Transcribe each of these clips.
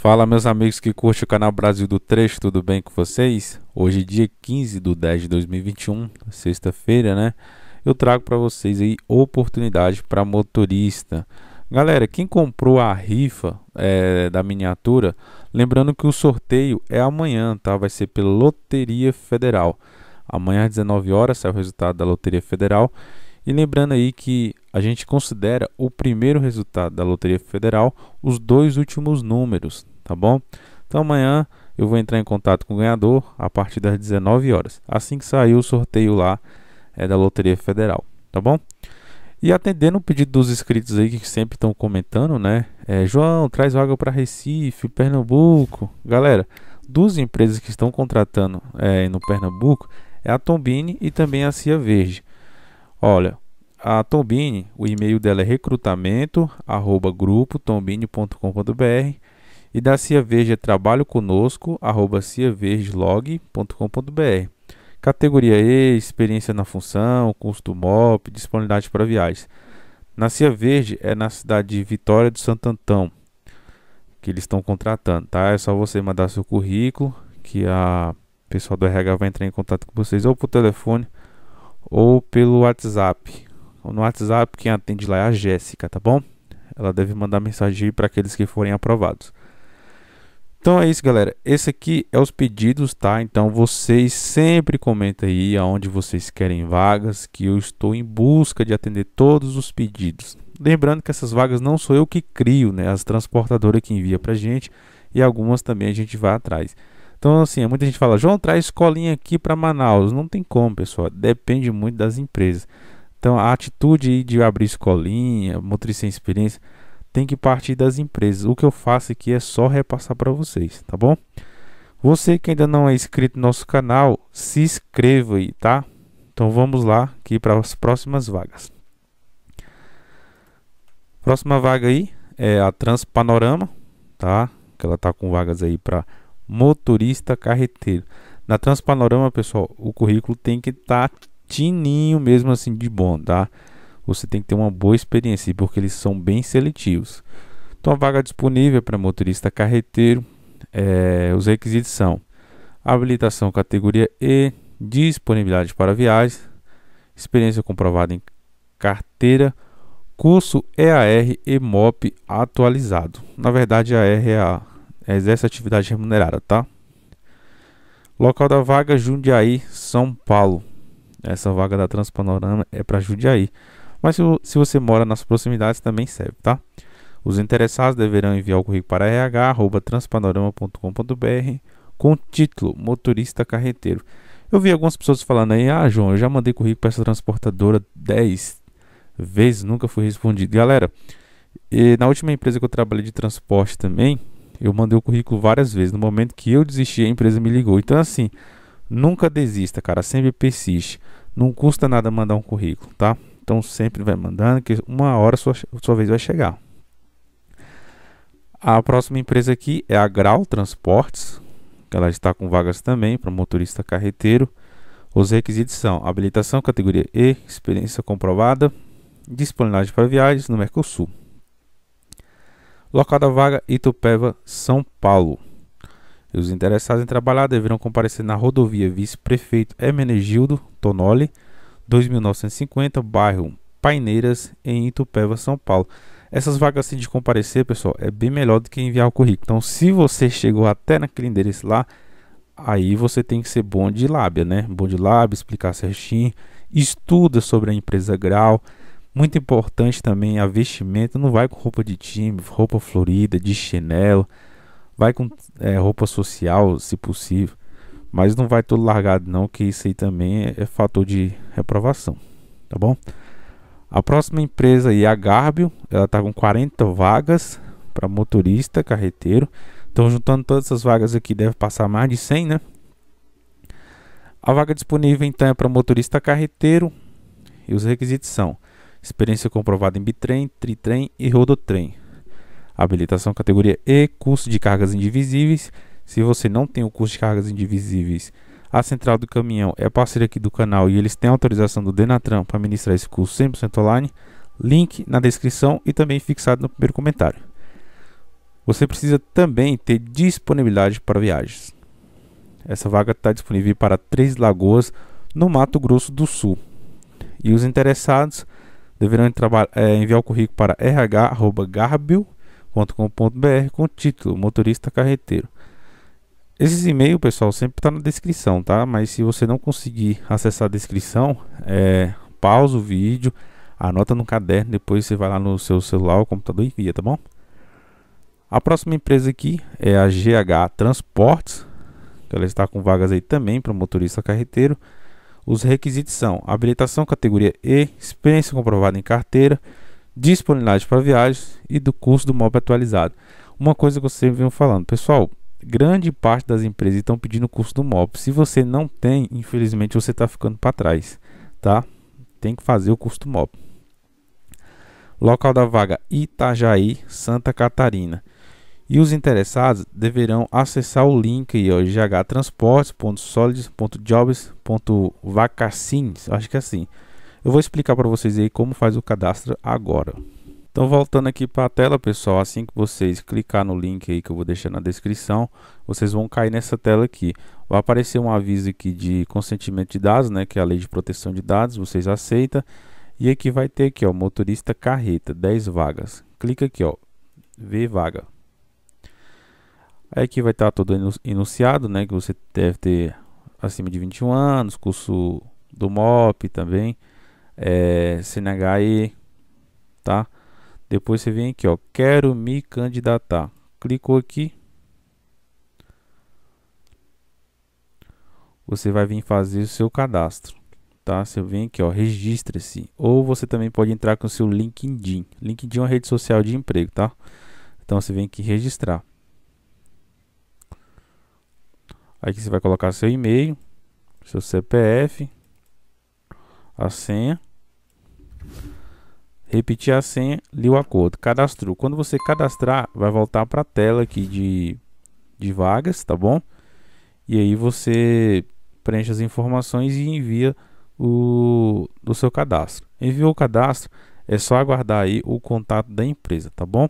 Fala meus amigos que curte o canal Brasil do Trecho, tudo bem com vocês? Hoje dia 15 do 10 de 2021, sexta-feira, né? Eu trago para vocês aí oportunidade para motorista. Galera, quem comprou a rifa é, da miniatura, lembrando que o sorteio é amanhã, tá? Vai ser pela Loteria Federal. Amanhã às 19 horas sai o resultado da Loteria Federal. E lembrando aí que a gente considera o primeiro resultado da Loteria Federal os dois últimos números, tá bom? Então amanhã eu vou entrar em contato com o ganhador a partir das 19 horas, assim que sair o sorteio lá é, da Loteria Federal, tá bom? E atendendo o pedido dos inscritos aí que sempre estão comentando, né? É, João, traz vaga para Recife, Pernambuco. Galera, duas empresas que estão contratando é, no Pernambuco é a Tombini e também a Cia Verde. Olha, a Tombini, o e-mail dela é recrutamento@grupo-tombini.com.br e da Cia Verde é trabalho conosco arroba ciaverdelog.com.br. Categoria E, experiência na função, custo MOP, disponibilidade para viagens. Na Cia Verde é na cidade de Vitória do Santo Antão que eles estão contratando, tá? É só você mandar seu currículo que a pessoal do RH vai entrar em contato com vocês ou por telefone ou pelo WhatsApp no WhatsApp, quem atende lá é a Jéssica, tá bom? Ela deve mandar mensagem para aqueles que forem aprovados. Então é isso, galera. Esse aqui é os pedidos, tá? Então vocês sempre comentem aí aonde vocês querem vagas, que eu estou em busca de atender todos os pedidos. Lembrando que essas vagas não sou eu que crio, né? As transportadoras que envia pra gente e algumas também a gente vai atrás. Então, assim, muita gente fala, João, traz escolinha aqui para Manaus. Não tem como, pessoal. Depende muito das empresas. Então, a atitude de abrir escolinha, motriz sem experiência, tem que partir das empresas. O que eu faço aqui é só repassar para vocês, tá bom? Você que ainda não é inscrito no nosso canal, se inscreva aí, tá? Então vamos lá aqui para as próximas vagas. Próxima vaga aí é a Transpanorama, tá? Que ela tá com vagas aí para motorista carreteiro. Na Transpanorama, pessoal, o currículo tem que estar tá tininho mesmo assim de bom, tá? Você tem que ter uma boa experiência, porque eles são bem seletivos. Então, a vaga disponível é para motorista carreteiro, é, os requisitos são habilitação categoria E, disponibilidade para viagens, experiência comprovada em carteira, curso EAR MOP atualizado. Na verdade, a EAR é a, é exerce atividade remunerada, tá? Local da vaga, Jundiaí, São Paulo. Essa vaga da Transpanorama é para Judiaí. Mas se, se você mora nas proximidades também serve, tá? Os interessados deverão enviar o currículo para rh@transpanorama.com.br com título motorista carreteiro. Eu vi algumas pessoas falando aí: "Ah, João, eu já mandei currículo para essa transportadora 10 vezes, nunca fui respondido". Galera, na última empresa que eu trabalhei de transporte também, eu mandei o currículo várias vezes. No momento que eu desisti, a empresa me ligou. Então assim, Nunca desista, cara. Sempre persiste. Não custa nada mandar um currículo, tá? Então sempre vai mandando, que uma hora sua, sua vez vai chegar. A próxima empresa aqui é a Grau Transportes, que ela está com vagas também para motorista carreteiro. Os requisitos são habilitação categoria E, experiência comprovada, disponibilidade para viagens no Mercosul. Local da vaga Itupeva, São Paulo. E os interessados em trabalhar deverão comparecer na rodovia Vice-Prefeito Hermenegildo Tonoli, 2950, bairro Paineiras, em Itupeva, São Paulo. Essas vagas assim de comparecer, pessoal, é bem melhor do que enviar o currículo. Então, se você chegou até naquele endereço lá, aí você tem que ser bom de lábia, né? Bom de lábia, explicar certinho, estuda sobre a empresa Grau. Muito importante também a vestimenta, não vai com roupa de time, roupa florida, de chinelo. Vai com é, roupa social, se possível. Mas não vai todo largado, não, que isso aí também é, é fator de reprovação. Tá bom? A próxima empresa aí é a Garbio. Ela tá com 40 vagas para motorista, carreteiro. Então, juntando todas essas vagas aqui, deve passar mais de 100, né? A vaga disponível então é para motorista carreteiro e os requisitos são experiência comprovada em bitrem, tritrem e rodotrem habilitação, categoria E, curso de cargas indivisíveis. Se você não tem o curso de cargas indivisíveis, a Central do Caminhão é parceira aqui do canal e eles têm autorização do Denatran para ministrar esse curso 100% online. Link na descrição e também fixado no primeiro comentário. Você precisa também ter disponibilidade para viagens. Essa vaga está disponível para Três Lagoas, no Mato Grosso do Sul. E os interessados deverão é, enviar o currículo para rh.garbio.com com título motorista carreteiro. Esses e-mail, pessoal, sempre está na descrição, tá? Mas se você não conseguir acessar a descrição, é, pausa o vídeo, anota no caderno, depois você vai lá no seu celular ou computador e envia, tá bom? A próxima empresa aqui é a GH Transportes, que ela está com vagas aí também para motorista carreteiro. Os requisitos são habilitação categoria E, experiência comprovada em carteira, disponibilidade para viagens e do custo do mob atualizado. Uma coisa que vocês vêm falando, pessoal, grande parte das empresas estão pedindo o curso do mob. Se você não tem, infelizmente você está ficando para trás, tá? Tem que fazer o curso do mob. Local da vaga Itajaí, Santa Catarina. E os interessados deverão acessar o link aí, ó, ghtransportes.solids.jobs.vacacins, acho que é assim eu vou explicar para vocês aí como faz o cadastro agora. Então voltando aqui para a tela pessoal, assim que vocês clicar no link aí que eu vou deixar na descrição, vocês vão cair nessa tela aqui. Vai aparecer um aviso aqui de consentimento de dados, né, que é a lei de proteção de dados, vocês aceitam. E aqui vai ter aqui, ó, motorista carreta, 10 vagas. Clica aqui, ó, ver vaga. Aí aqui vai estar tá todo enunciado, né, que você deve ter acima de 21 anos, curso do MOP também é, tá? Depois você vem aqui, ó, quero me candidatar. Clicou aqui. Você vai vir fazer o seu cadastro, tá? Você vem aqui, ó, registre-se. Ou você também pode entrar com o seu LinkedIn. LinkedIn é uma rede social de emprego, tá? Então você vem aqui registrar. Aí você vai colocar seu e-mail, seu CPF, a senha repetir a senha, li o acordo, cadastrou. Quando você cadastrar, vai voltar para a tela aqui de, de vagas, tá bom? E aí você preenche as informações e envia o do seu cadastro. Enviou o cadastro, é só aguardar aí o contato da empresa, tá bom?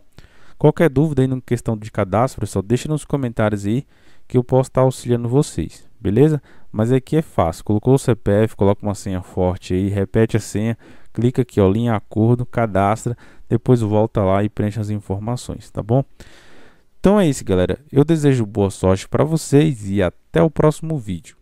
Qualquer dúvida aí na questão de cadastro, pessoal, deixa nos comentários aí que eu posso estar auxiliando vocês, beleza? Mas aqui é fácil, colocou o CPF, coloca uma senha forte aí, repete a senha, clica aqui, ó, linha acordo, cadastra, depois volta lá e preenche as informações, tá bom? Então é isso, galera. Eu desejo boa sorte para vocês e até o próximo vídeo.